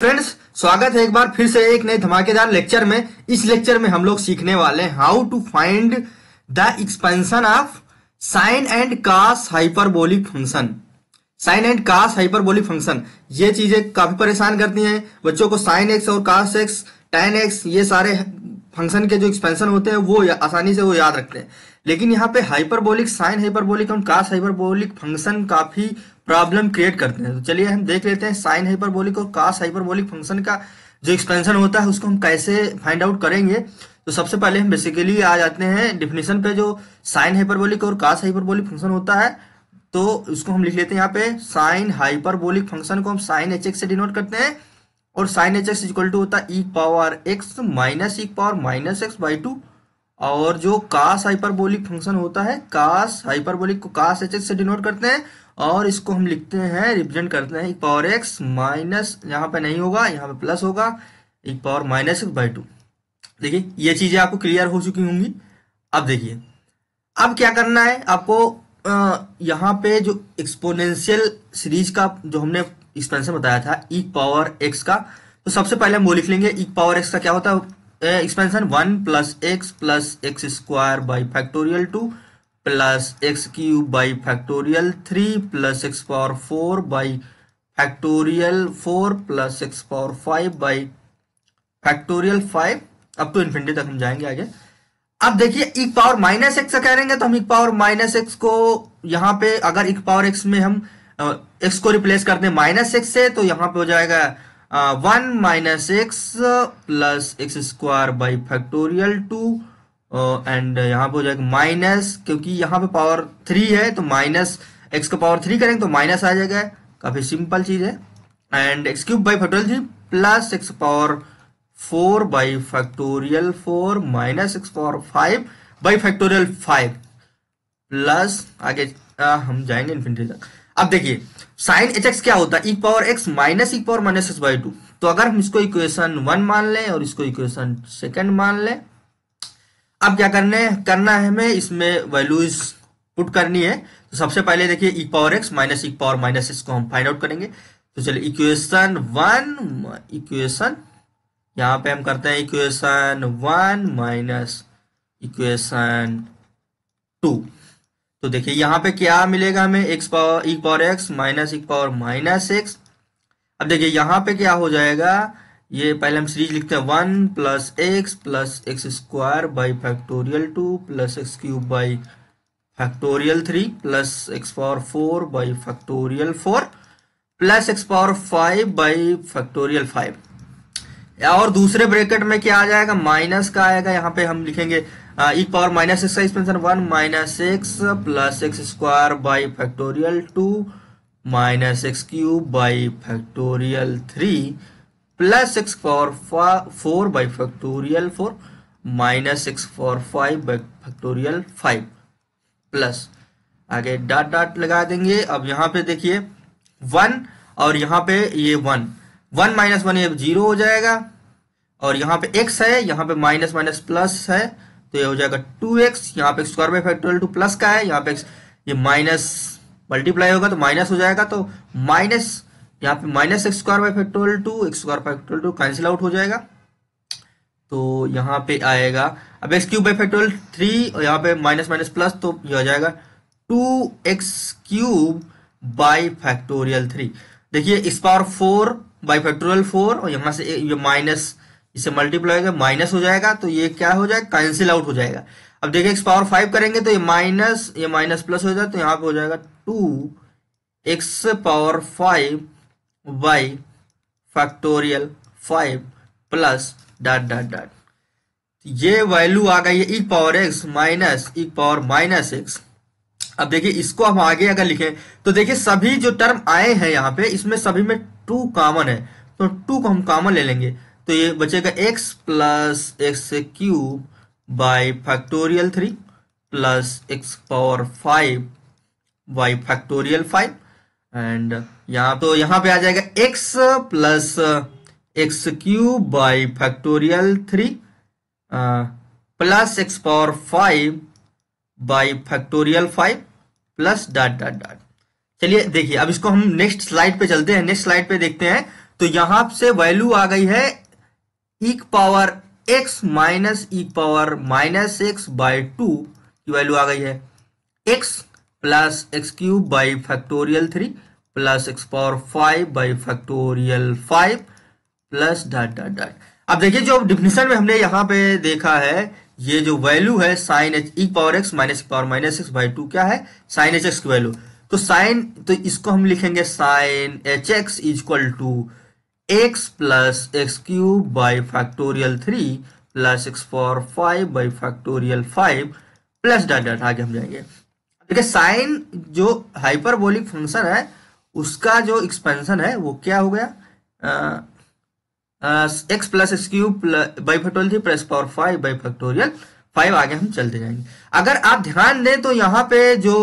friends स्वागत है एक बार फिर से एक नए धमाकेदार लेक्चर में इस लेक्चर में हम लोग सीखने वाले हैं how to find the expansion of sine and cos hyperbolic function sine and cos hyperbolic function ये चीजें काफी परेशान करती हैं बच्चों को साइन एक्स और कास एक्स टेन एक्स ये सारे फंक्शन के जो एक्सपेंशन होते हैं वो आसानी से वो याद रखते हैं लेकिन यहाँ पे हाइपरबोलिक साइन हाइपरबोलिक और कास हाइपरबोलिक फंक्शन काफी प्रॉब्लम क्रिएट करते हैं तो चलिए हम देख लेते हैं साइन हाइपरबोलिक और कास हाइपरबोलिक फंक्शन का जो एक्सपेंशन होता है उसको हम कैसे फाइंड आउट करेंगे तो सबसे पहले हम बेसिकली आ जाते हैं डिफिनेशन पे जो साइन हाइपरबोलिक और कास हाइपरबोलिक फंक्शन होता है तो उसको हम लिख लेते हैं यहाँ पे साइन हाइपरबोलिक फंक्शन को हम साइन एच से डिनोट करते हैं और sine h x equal to होता है e power x minus e power minus x by two और जो कास हाइपरबोलिक फंक्शन होता है कास हाइपरबोलिक को कास एच से डिनोट करते हैं और इसको हम लिखते हैं रिप्रेजेंट करते हैं एक पावर एक्स माइनस यहाँ पे नहीं होगा यहाँ पे प्लस होगा एक power minus x by two देखिए ये चीज़ें आपको क्लियर हो चुकी होंगी अब देखिए अब क्या करना है आपको यहाँ पे जो एक्सपोनेंशियल सीरीज का जो हमने एक्सपेंशन बताया था ई पावर एक्स का तो सबसे पहले हम वो लिख लेंगे ई पावर एक्स का क्या होता है expansion one plus x plus x square by factorial two plus x cube by factorial three plus x power four by factorial four plus x power five by factorial five अब तो infinity तक हम जाएंगे आगे अब देखिए एक power minus x कह रहे हैं तो हम एक पावर माइनस एक्स को यहाँ पे अगर एक पावर एक्स में हम एक्स को रिप्लेस करते हैं माइनस एक्स से तो यहाँ पे हो जाएगा one minus x plus x square by factorial two and यहां पे हो जाएगा माइनस क्योंकि यहां पे पावर थ्री है तो माइनस एक्स का पावर थ्री करेंगे तो माइनस आ जाएगा काफी सिंपल चीज है and x cube by factorial plus x power four by factorial four minus x power five by factorial five plus आगे आ, हम जाएंगे इन्फिनिटी तक अब देखिए साइन एच एक्स क्या होता है e power x minus e power minus x by two तो अगर हम इसको इक्वेशन वन मान लें और इसको इक्वेशन सेकंड मान लें अब क्या करने करना है हमें इसमें वैल्यूज पुट करनी है तो सबसे पहले देखिए e power x minus e power minus x को हम फाइंड आउट करेंगे तो चलिए इक्वेशन वन इक्वेशन यहाँ पे हम करते हैं equation one minus equation two तो देखिए यहाँ पे क्या मिलेगा हमें x power e power x minus e power minus x अब देखिए यहाँ पे क्या हो जाएगा ये पहले हम सीरीज लिखते हैं one plus x plus x square by factorial two plus x cube by factorial three plus x power four by factorial four plus x power five by factorial five और दूसरे ब्रैकेट में क्या आ जाएगा minus का आएगा यहाँ पे हम लिखेंगे ई पावर माइनस एक्स का expansion one minus x plus x square by factorial two minus x cube by factorial three plus six for four by factorial four minus six for five by factorial five plus आगे dot dot लगा देंगे अब यहाँ पे देखिए one और यहाँ पे ये वन वन माइनस वन ये जीरो हो जाएगा और यहाँ पे एक्स है यहाँ पे माइनस माइनस प्लस है तो ये हो जाएगा टू एक्स यहाँ पे square by factorial two plus का है यहाँ पे ये माइनस मल्टीप्लाई होगा तो माइनस हो जाएगा तो माइनस यहाँ पे minus x square by factorial two x square factorial two cancel out हो जाएगा तो यहाँ पे आएगा अब x cube by factorial three और यहाँ पे माइनस माइनस प्लस तो ये आ जाएगा two x cube by factorial three देखिए इस power four by factorial four और यहाँ से ये माइनस इसे मल्टीप्लाई होगा माइनस हो जाएगा तो ये क्या हो जाएगा कैंसिल आउट हो जाएगा अब देखिए एक्स पावर फाइव करेंगे तो ये माइनस ये माइनस प्लस हो जाएगा तो यहाँ पे हो जाएगा two x power five y factorial five plus dot dot dot ये वैल्यू आ गई है e power x minus e power minus x अब देखिए इसको हम आगे अगर लिखें तो देखिए सभी जो टर्म आए हैं यहाँ पे इसमें सभी में टू कॉमन है तो टू को हम कॉमन ले लेंगे तो ये बचेगा x plus x cube by factorial three plus x power five by factorial five and यहाँ तो यहाँ पे आ जाएगा x plus x cube by factorial three plus x power five by factorial five plus dot dot dot चलिए देखिए अब इसको हम नेक्स्ट स्लाइड पे चलते हैं नेक्स्ट स्लाइड पे देखते हैं तो यहां से वैल्यू आ गई है e power x minus e power minus x by two की वैल्यू आ गई है x plus x cube by factorial three plus x power five by factorial five plus dot dot dot अब देखिए जो डिफिनेशन में हमने यहां पे देखा है ये जो वैल्यू है sine h e power x minus power minus x by two क्या है साइन एच एक्स की वैल्यू तो साइन तो इसको हम लिखेंगे sine h x equal to x plus x cube by factorial three plus x power five by factorial five plus dot dot आगे हम जाएंगे देखिए साइन जो हाइपरबोलिक फंक्शन है उसका जो एक्सपेंशन है वो क्या हो गया x plus x cube by factorial three plus power five by factorial five आगे हम चलते जाएंगे अगर आप ध्यान दें तो यहां पे जो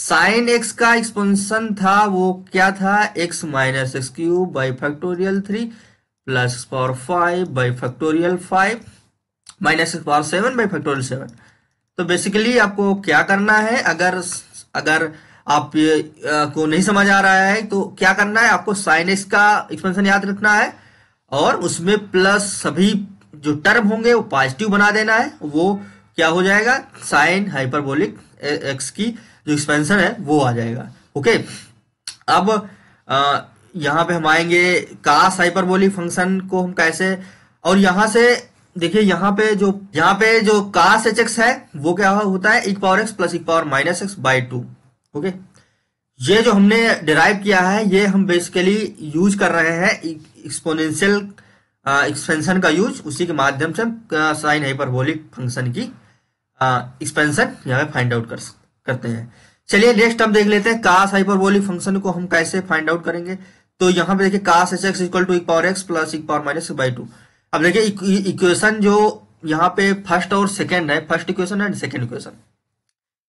साइन एक्स का एक्सपेंशन था वो क्या था x minus x cube by factorial three plus power five by factorial five minus x power seven by factorial seven तो बेसिकली आपको क्या करना है अगर अगर आप आ, को नहीं समझ आ रहा है तो क्या करना है आपको साइन एक्स का एक्सपेंशन याद रखना है और उसमें प्लस सभी जो टर्म होंगे वो पॉजिटिव बना देना है वो क्या हो जाएगा साइन हाइपरबोलिक एक्स की जो एक्सपेंशन है वो आ जाएगा ओके अब आ, यहाँ पे हम आएंगे कास हाइपरबोलिक फंक्शन को हम कैसे और यहां से देखिए यहाँ पे जो यहाँ पे जो कास एच एक्स है वो क्या होता है e power x plus e power minus x by two okay ये जो हमने डिराइव किया है ये हम बेसिकली यूज कर रहे हैं एक्सपोनेंशियल एक्सपेंशन का यूज उसी के माध्यम से साइन हाइपरबोलिक फंक्शन की एक्सपेंशन यहाँ पे फाइंड आउट कर करते हैं चलिए नेक्स्ट हम देख लेते हैं कास हाइपरबोलिक फंक्शन को हम कैसे फाइंड आउट करेंगे तो यहाँ पे देखिए cos h x equal to e power x plus e power minus by two अब देखिए इक्वेशन जो यहाँ पे फर्स्ट और सेकेंड है first equation and second equation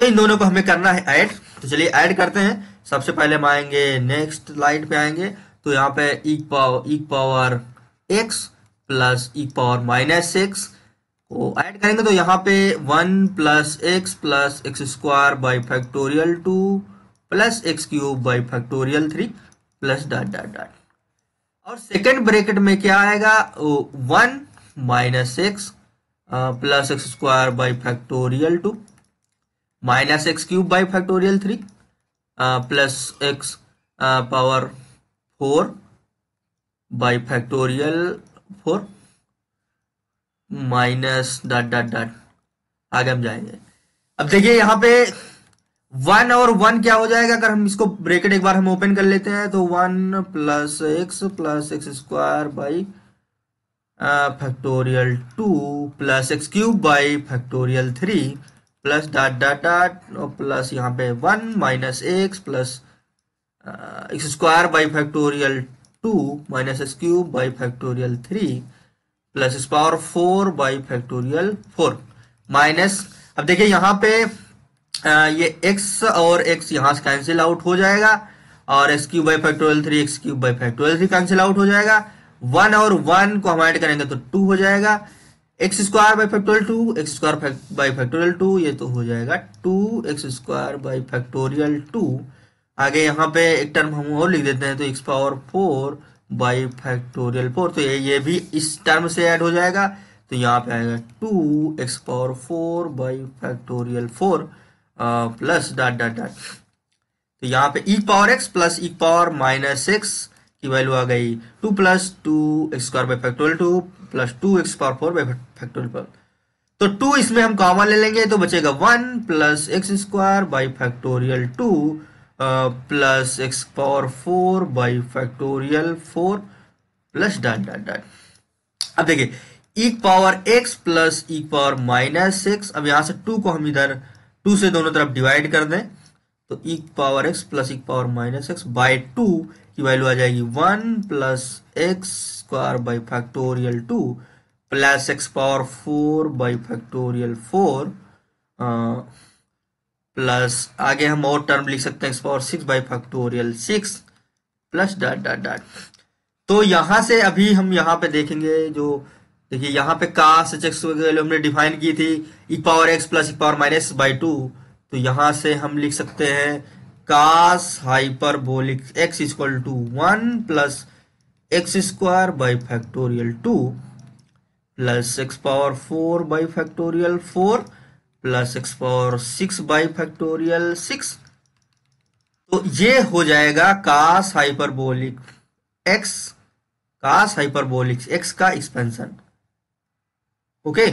तो इन दोनों को हमें करना है ऐड तो चलिए ऐड करते हैं सबसे पहले हम आएंगे नेक्स्ट लाइन पे आएंगे तो यहाँ पे e power e power x plus e power minus x को ऐड करेंगे तो यहाँ पे one plus x plus x square by factorial two plus x cube by factorial three plus dot dot dot और सेकेंड ब्रेकेट में क्या आएगा one minus x plus x square by factorial two minus x cube by factorial three plus x power four by factorial four minus dot dot dot आगे हम जाएंगे अब देखिए यहाँ पे वन और वन क्या हो जाएगा अगर हम इसको ब्रेकेट एक बार हम ओपन कर लेते हैं तो one plus x plus x square by factorial two plus x cube by factorial three plus dot dot dot और प्लस यहाँ पे one minus x plus x square by factorial two minus x cube by factorial three plus x power four by factorial four minus अब देखिए यहाँ पे आ, uh, ये x और एक्स यहाँ से कैंसिल आउट हो जाएगा और x cube by factorial three x cube by factorial three cancel out हो जाएगा वन और वन को हम ऐड करेंगे तो टू हो जाएगा x square by factorial two x square by factorial two ये तो हो जाएगा two x square by factorial two आगे यहाँ पे एक टर्म हम और लिख देते हैं तो x power four by factorial four तो ये ये भी इस टर्म से ऐड हो जाएगा तो यहाँ पे आएगा two x power four by factorial four plus dot dot dot तो यहाँ पे e e power x plus e e power minus x की वैल्यू आ गई two plus two x square by factorial two plus two x power four by factorial पर तो to इसमें हम कॉमन ले लेंगे तो बचेगा one plus x square by factorial two plus x power four by factorial four plus done done done अब देखिए e power x plus e power minus x अब यहां से टू को हम इधर टू से दोनों तरफ डिवाइड कर दें तो e power x plus e power minus x by two की वैल्यू आ जाएगी one plus x square by factorial two plus x power four by factorial four plus आगे हम और टर्म लिख सकते हैं x power six by factorial six plus dot dot dot तो यहां से अभी हम यहाँ पे देखेंगे जो देखिए यहाँ पे कास एच एक्स हमने डिफाइन की थी e power x plus e power minus by two तो यहां से हम लिख सकते हैं cos hyperbolic x equal to one plus x square by factorial two plus x power four by factorial four plus x power six by factorial six तो ये हो जाएगा cos hyperbolic x cos hyperbolic x का expansion okay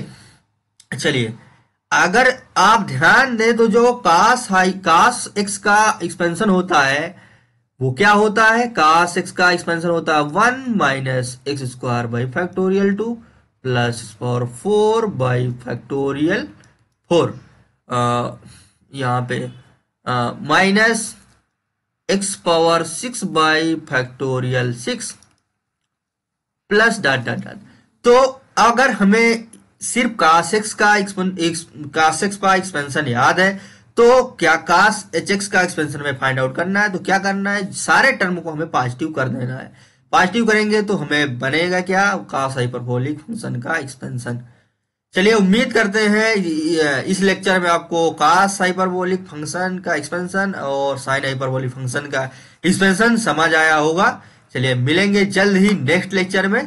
चलिए अगर आप ध्यान दें तो जो कास हाई कास एक्स का एक्सपेंशन होता है वो क्या होता है कास एक्स का एक्सपेंशन होता है one minus x square by factorial two plus for four by factorial four यहाँ पे minus x power six by factorial six plus dot dot dot तो अगर हमें सिर्फ कासेक्स का कासेक्स का एक्सपेंशन याद है तो क्या कास एच एक्स का एक्सपेंशन हमें फाइंड आउट करना है तो क्या करना है सारे टर्म को हमें पॉजिटिव कर देना है पॉजिटिव करेंगे तो हमें बनेगा क्या कास हाइपरबोलिक फंक्शन का एक्सपेंशन चलिए उम्मीद करते हैं इस लेक्चर में आपको कास हाइपरबोलिक फंक्शन का एक्सपेंशन और साइन हाइपरबोलिक फंक्शन का एक्सपेंशन समझ आया होगा चलिए मिलेंगे जल्द ही नेक्स्ट लेक्चर में